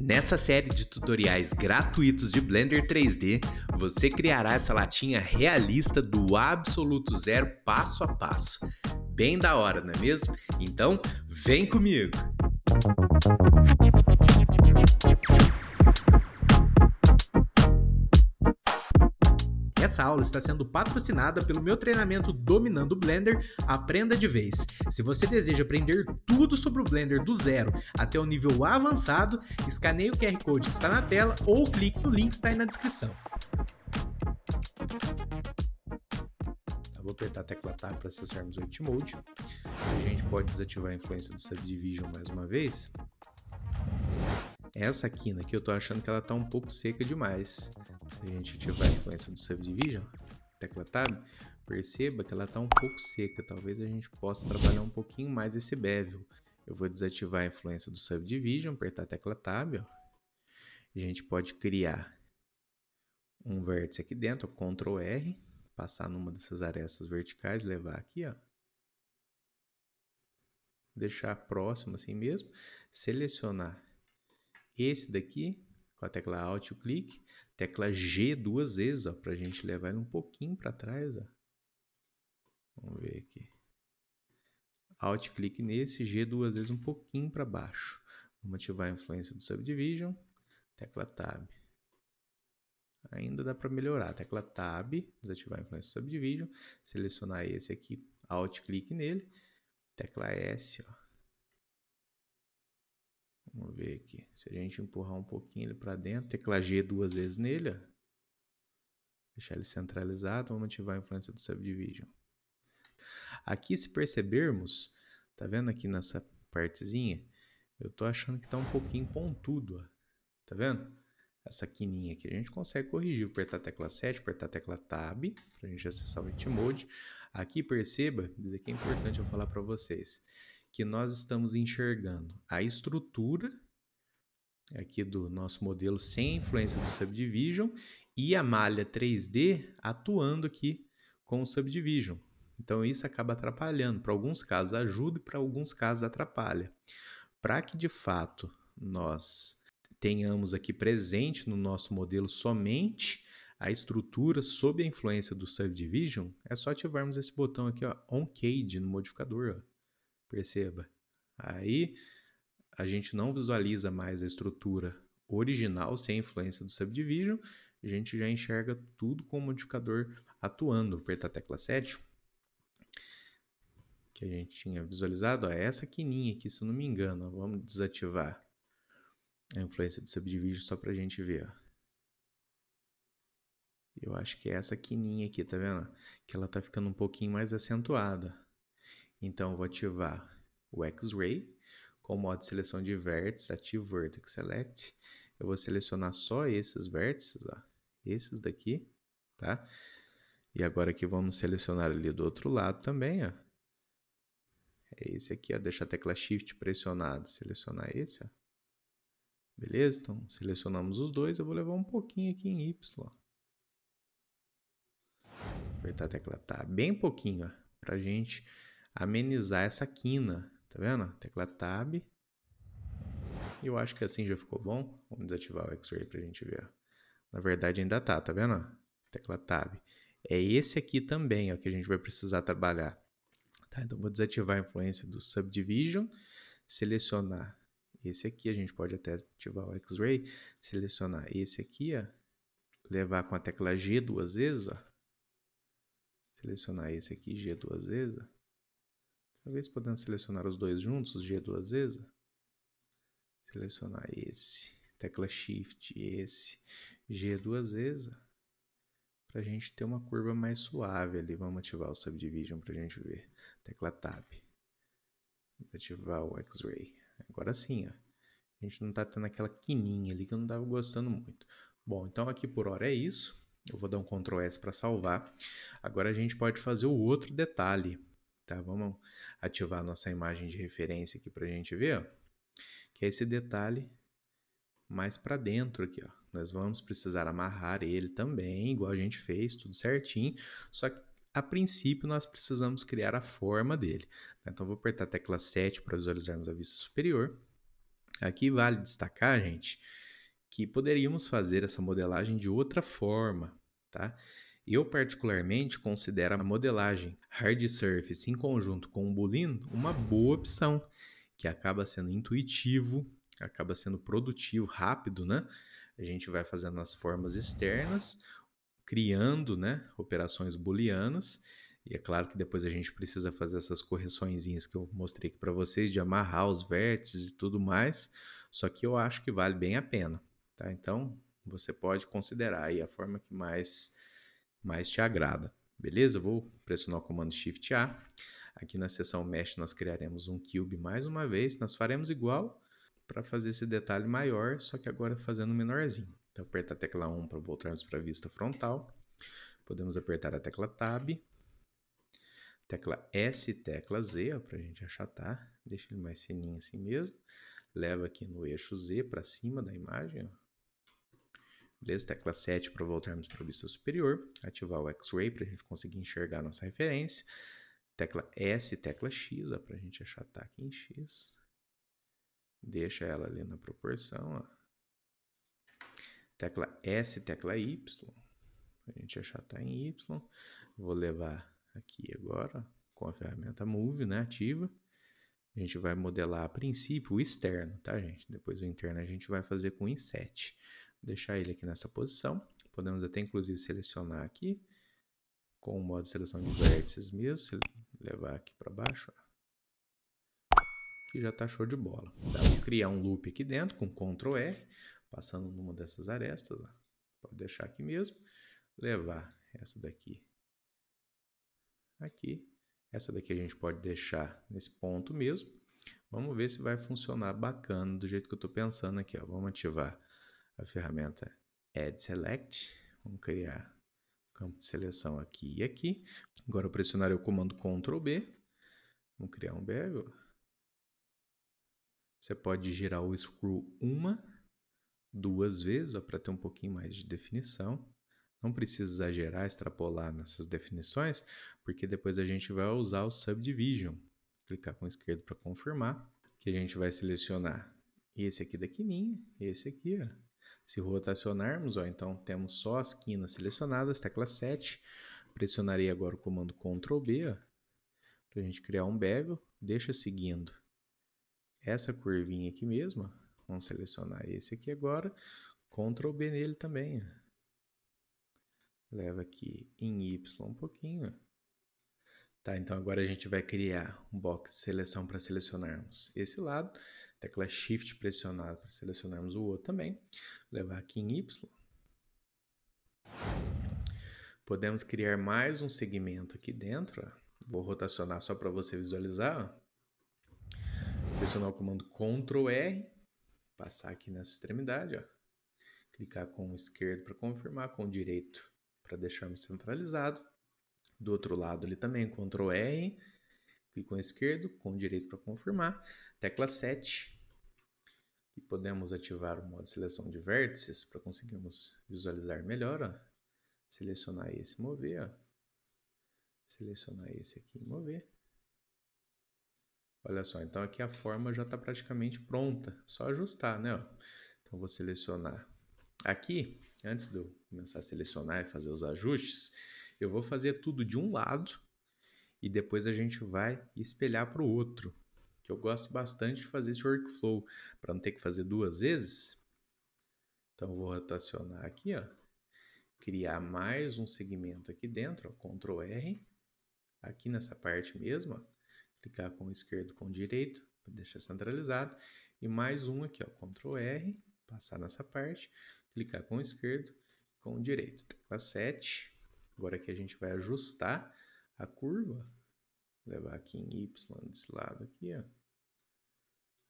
Nessa série de tutoriais gratuitos de Blender 3D, você criará essa latinha realista do absoluto zero passo a passo. Bem da hora, não é mesmo? Então, vem comigo! essa aula está sendo patrocinada pelo meu treinamento Dominando o Blender Aprenda de Vez. Se você deseja aprender tudo sobre o Blender do zero até o nível avançado, escaneie o QR Code que está na tela ou clique no link que está aí na descrição. Tá, vou apertar a tecla Tab para acessarmos o Edit Mode. A gente pode desativar a influência do Subdivision mais uma vez. Essa quina aqui eu estou achando que ela está um pouco seca demais. Se a gente ativar a influência do Subdivision, tecla Tab, perceba que ela está um pouco seca. Talvez a gente possa trabalhar um pouquinho mais esse bevel. Eu vou desativar a influência do Subdivision, apertar a tecla Tab. Ó. A gente pode criar um vértice aqui dentro, ó, Ctrl R, passar numa dessas arestas verticais, levar aqui, ó. Deixar próximo assim mesmo, selecionar esse daqui com a tecla Alt e o clique, Tecla G duas vezes, ó, pra gente levar ele um pouquinho para trás, ó. Vamos ver aqui. Alt clique nesse, G duas vezes um pouquinho para baixo. Vamos ativar a influência do Subdivision. Tecla Tab. Ainda dá para melhorar. Tecla Tab, desativar a influência do Subdivision. Selecionar esse aqui, Alt clique nele. Tecla S, ó Vamos ver aqui. Se a gente empurrar um pouquinho ele para dentro, tecla G duas vezes nele, ó. deixar ele centralizado, vamos ativar a influência do subdivision. Aqui, se percebermos, tá vendo aqui nessa partezinha? Eu tô achando que tá um pouquinho pontudo, ó. Tá vendo? Essa quininha aqui a gente consegue corrigir. Apertar a tecla 7, apertar a tecla Tab, para a gente acessar o Edit Mode. Aqui, perceba, isso aqui é importante eu falar para vocês que nós estamos enxergando a estrutura aqui do nosso modelo sem influência do Subdivision e a malha 3D atuando aqui com o Subdivision. Então isso acaba atrapalhando. Para alguns casos ajuda e para alguns casos atrapalha. Para que de fato nós tenhamos aqui presente no nosso modelo somente a estrutura sob a influência do Subdivision, é só ativarmos esse botão aqui, ó, On no modificador. Ó. Perceba, aí a gente não visualiza mais a estrutura original sem a influência do subdivision, a gente já enxerga tudo com o modificador atuando. Apertar a tecla 7, que a gente tinha visualizado, ó, é essa quininha aqui, se eu não me engano. Ó, vamos desativar a influência do subdivision só para a gente ver. Ó. Eu acho que é essa quininha aqui, tá vendo? Que ela tá ficando um pouquinho mais acentuada. Então, vou ativar o X-Ray com o modo de seleção de vértices, ativo Vertex Select. Eu vou selecionar só esses vértices, ó, esses daqui, tá? E agora aqui vamos selecionar ali do outro lado também, ó. É esse aqui, ó, deixa a tecla Shift pressionada, selecionar esse, ó. Beleza? Então, selecionamos os dois, eu vou levar um pouquinho aqui em Y, ó apertar a tecla Tab, tá bem pouquinho, para gente amenizar essa quina, tá vendo? Tecla Tab. Eu acho que assim já ficou bom. Vamos desativar o X-Ray para a gente ver. Na verdade ainda tá, tá vendo? Tecla Tab. É esse aqui também ó, que a gente vai precisar trabalhar. Tá, então vou desativar a influência do Subdivision, selecionar esse aqui, a gente pode até ativar o X-Ray, selecionar esse aqui, ó, levar com a tecla G duas vezes, ó, selecionar esse aqui G duas vezes, ó, talvez podemos selecionar os dois juntos, os G duas vezes, selecionar esse, tecla Shift, esse, G duas vezes, para a gente ter uma curva mais suave ali. Vamos ativar o Subdivision para a gente ver. Tecla Tab. ativar o X-Ray. Agora sim, ó. a gente não está tendo aquela quininha ali que eu não estava gostando muito. Bom, então aqui por hora é isso. Eu vou dar um Ctrl S para salvar. Agora a gente pode fazer o outro detalhe tá? Vamos ativar nossa imagem de referência aqui para a gente ver, ó, que é esse detalhe mais para dentro aqui, ó. Nós vamos precisar amarrar ele também, igual a gente fez, tudo certinho, só que a princípio nós precisamos criar a forma dele. Tá? Então vou apertar a tecla 7 para visualizarmos a vista superior. Aqui vale destacar, gente, que poderíamos fazer essa modelagem de outra forma, tá? Eu particularmente considero a modelagem hard surface em conjunto com o boolean uma boa opção, que acaba sendo intuitivo, acaba sendo produtivo, rápido, né? A gente vai fazendo as formas externas, criando, né, operações booleanas, e é claro que depois a gente precisa fazer essas correçõezinhas que eu mostrei aqui para vocês de amarrar os vértices e tudo mais. Só que eu acho que vale bem a pena, tá? Então, você pode considerar aí a forma que mais mais te agrada. Beleza? Vou pressionar o comando Shift A. Aqui na seção Mesh nós criaremos um cube mais uma vez. Nós faremos igual para fazer esse detalhe maior, só que agora fazendo menorzinho. Então apertar a tecla 1 para voltarmos para a vista frontal. Podemos apertar a tecla Tab, tecla S, tecla Z, para a gente achatar. Deixa ele mais fininho assim mesmo. Leva aqui no eixo Z para cima da imagem, ó Beleza? Tecla 7 para voltarmos para a vista superior. Ativar o X-Ray para a gente conseguir enxergar nossa referência. Tecla S, tecla X, para a gente achatar aqui em X. Deixa ela ali na proporção. Ó. Tecla S, tecla Y, para a gente achatar em Y. Vou levar aqui agora com a ferramenta Move né, ativa. A gente vai modelar a princípio o externo, tá, gente? Depois o interno a gente vai fazer com o inset deixar ele aqui nessa posição. Podemos até inclusive selecionar aqui com o modo de seleção de vértices mesmo, se levar aqui para baixo, que já está show de bola. Dá para criar um loop aqui dentro com Ctrl R, passando numa dessas arestas, ó. pode deixar aqui mesmo, levar essa daqui aqui, essa daqui a gente pode deixar nesse ponto mesmo. Vamos ver se vai funcionar bacana do jeito que eu estou pensando aqui. Ó. Vamos ativar a ferramenta Add é Select. Vamos criar o campo de seleção aqui e aqui. Agora pressionar o comando Ctrl B. Vamos criar um bevel. Você pode girar o screw uma, duas vezes, para ter um pouquinho mais de definição. Não precisa exagerar, extrapolar nessas definições, porque depois a gente vai usar o Subdivision. Clicar com o esquerdo para confirmar, que a gente vai selecionar esse aqui da quininha, esse aqui, ó, se rotacionarmos, ó, então temos só as quinas selecionadas, tecla 7. Pressionarei agora o comando Ctrl B para a gente criar um bevel. Deixa seguindo essa curvinha aqui mesmo. Vamos selecionar esse aqui agora. Ctrl B nele também. Leva aqui em Y um pouquinho. Tá, então agora a gente vai criar um box de seleção para selecionarmos esse lado tecla é Shift pressionada para selecionarmos o outro também, levar aqui em Y. Podemos criar mais um segmento aqui dentro, vou rotacionar só para você visualizar. Pressionar o comando Ctrl R, passar aqui nessa extremidade, ó. clicar com o esquerdo para confirmar, com o direito para deixarmos centralizado. Do outro lado ali também, Ctrl R, o esquerdo com o direito para confirmar, tecla 7. E podemos ativar o modo seleção de vértices para conseguirmos visualizar melhor. Ó. Selecionar esse e mover. Ó. Selecionar esse aqui e mover. Olha só, então aqui a forma já está praticamente pronta, só ajustar, né? Então vou selecionar aqui, antes de eu começar a selecionar e fazer os ajustes, eu vou fazer tudo de um lado e depois a gente vai espelhar para o outro, que eu gosto bastante de fazer esse workflow, para não ter que fazer duas vezes. Então vou rotacionar aqui, ó, criar mais um segmento aqui dentro, ó, Ctrl R, aqui nessa parte mesmo, ó, clicar com o esquerdo com o direito, para deixar centralizado, e mais um aqui, ó, Ctrl R, passar nessa parte, clicar com o esquerdo, com o direito, tecla 7. Agora aqui a gente vai ajustar a curva, levar aqui em Y desse lado aqui, ó.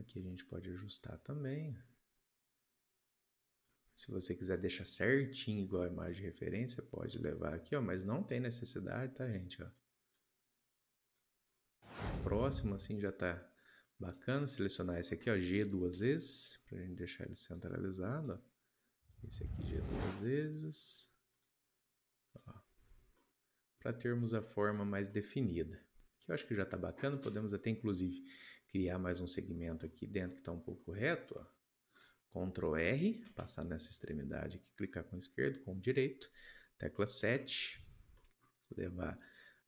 Aqui a gente pode ajustar também. Se você quiser deixar certinho igual a imagem de referência, pode levar aqui, ó, mas não tem necessidade, tá, gente, ó. Próximo assim já tá bacana selecionar esse aqui, ó, G duas vezes, pra gente deixar ele centralizado, ó. Esse aqui G duas vezes para termos a forma mais definida. Que eu acho que já está bacana, podemos até inclusive criar mais um segmento aqui dentro que está um pouco reto. Ó. Ctrl R, passar nessa extremidade aqui, clicar com o esquerdo, com o direito, tecla 7, levar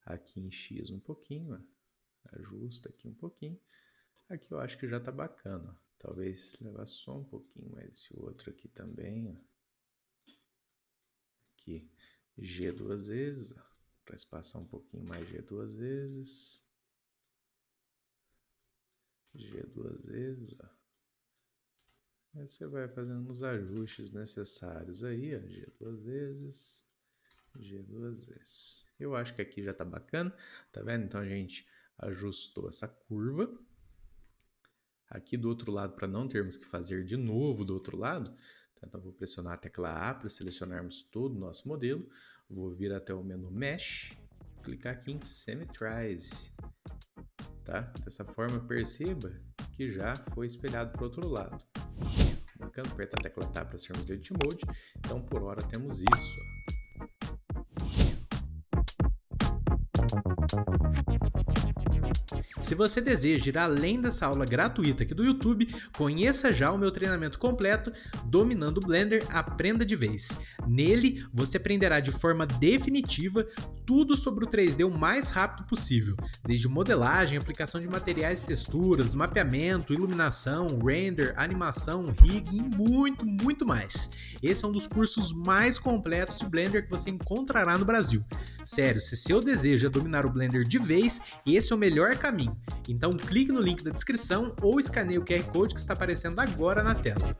aqui em X um pouquinho, ó. ajusta aqui um pouquinho. Aqui eu acho que já está bacana. Ó. Talvez levar só um pouquinho mais esse outro aqui também. Ó. Aqui, G duas vezes. Ó para espaçar um pouquinho mais G duas vezes. G duas vezes, ó. Aí você vai fazendo os ajustes necessários aí, ó, G duas vezes, G duas vezes. Eu acho que aqui já tá bacana, tá vendo? Então a gente ajustou essa curva. Aqui do outro lado, para não termos que fazer de novo do outro lado, tá? então vou pressionar a tecla A para selecionarmos todo o nosso modelo. Vou vir até o menu Mesh, clicar aqui em Symmetrize, tá? Dessa forma, perceba que já foi espelhado para o outro lado. Bacana, apertar a tecla Tab para sermos de Edit Mode. Então, por hora, temos isso. Se você deseja ir além dessa aula gratuita aqui do YouTube, conheça já o meu treinamento completo Dominando Blender Aprenda de Vez. Nele, você aprenderá de forma definitiva tudo sobre o 3D o mais rápido possível, desde modelagem, aplicação de materiais e texturas, mapeamento, iluminação, render, animação, rig e muito, muito mais. Esse é um dos cursos mais completos de Blender que você encontrará no Brasil. Sério, se seu desejo é dominar o Blender de vez, esse é o melhor caminho. Então clique no link da descrição ou escaneie o QR Code que está aparecendo agora na tela.